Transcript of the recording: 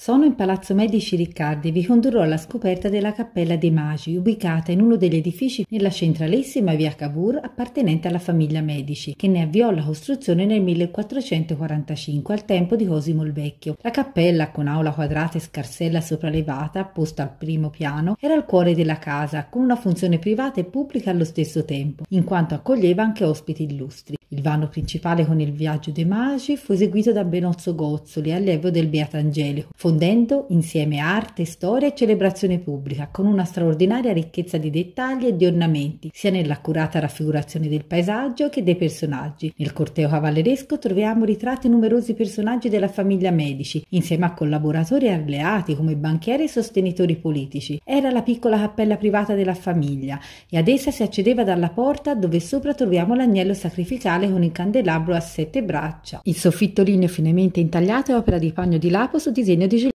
Sono in Palazzo Medici Riccardi e vi condurrò alla scoperta della Cappella dei Magi, ubicata in uno degli edifici nella centralissima via Cavour appartenente alla famiglia Medici, che ne avviò la costruzione nel 1445 al tempo di Cosimo il Vecchio. La cappella, con aula quadrata e scarsella sopraelevata, posta al primo piano, era il cuore della casa, con una funzione privata e pubblica allo stesso tempo, in quanto accoglieva anche ospiti illustri. Il vano principale con il viaggio dei magi fu eseguito da Benozzo Gozzoli, allievo del Angelico, fondendo insieme arte, storia e celebrazione pubblica, con una straordinaria ricchezza di dettagli e di ornamenti, sia nell'accurata raffigurazione del paesaggio che dei personaggi. Nel corteo cavalleresco troviamo ritratti numerosi personaggi della famiglia Medici, insieme a collaboratori e alleati come banchieri e sostenitori politici. Era la piccola cappella privata della famiglia e ad essa si accedeva dalla porta dove sopra troviamo l'agnello sacrificato centrale con il candelabro a sette braccia. Il soffitto ligneo finemente intagliato è opera di Pagno di Lapo su disegno di Giuliano